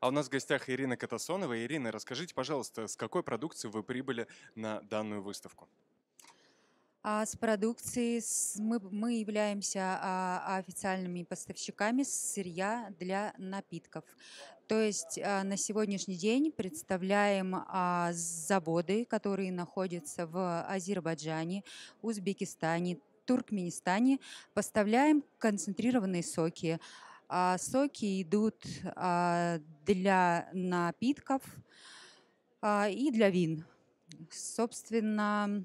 А у нас в гостях Ирина Катасонова. Ирина, расскажите, пожалуйста, с какой продукции вы прибыли на данную выставку? А с продукцией мы, мы являемся а, официальными поставщиками сырья для напитков. То есть а, на сегодняшний день представляем а, заводы, которые находятся в Азербайджане, Узбекистане, Туркменистане. Поставляем концентрированные соки, а, соки идут а, для напитков а, и для вин. Собственно...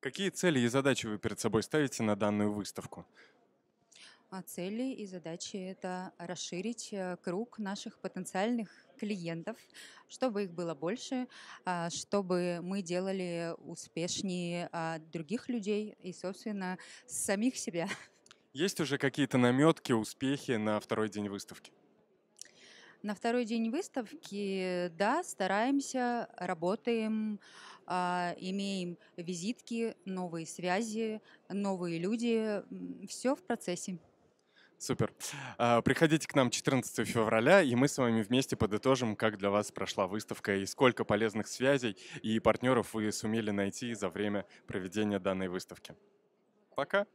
Какие цели и задачи вы перед собой ставите на данную выставку? Цели и задачи – это расширить э, круг наших потенциальных клиентов, чтобы их было больше, чтобы мы делали успешнее других людей и, собственно, самих себя. Есть уже какие-то наметки, успехи на второй день выставки? На второй день выставки, да, стараемся, работаем, а, имеем визитки, новые связи, новые люди. Все в процессе. Супер. А, приходите к нам 14 февраля, и мы с вами вместе подытожим, как для вас прошла выставка и сколько полезных связей и партнеров вы сумели найти за время проведения данной выставки. Пока!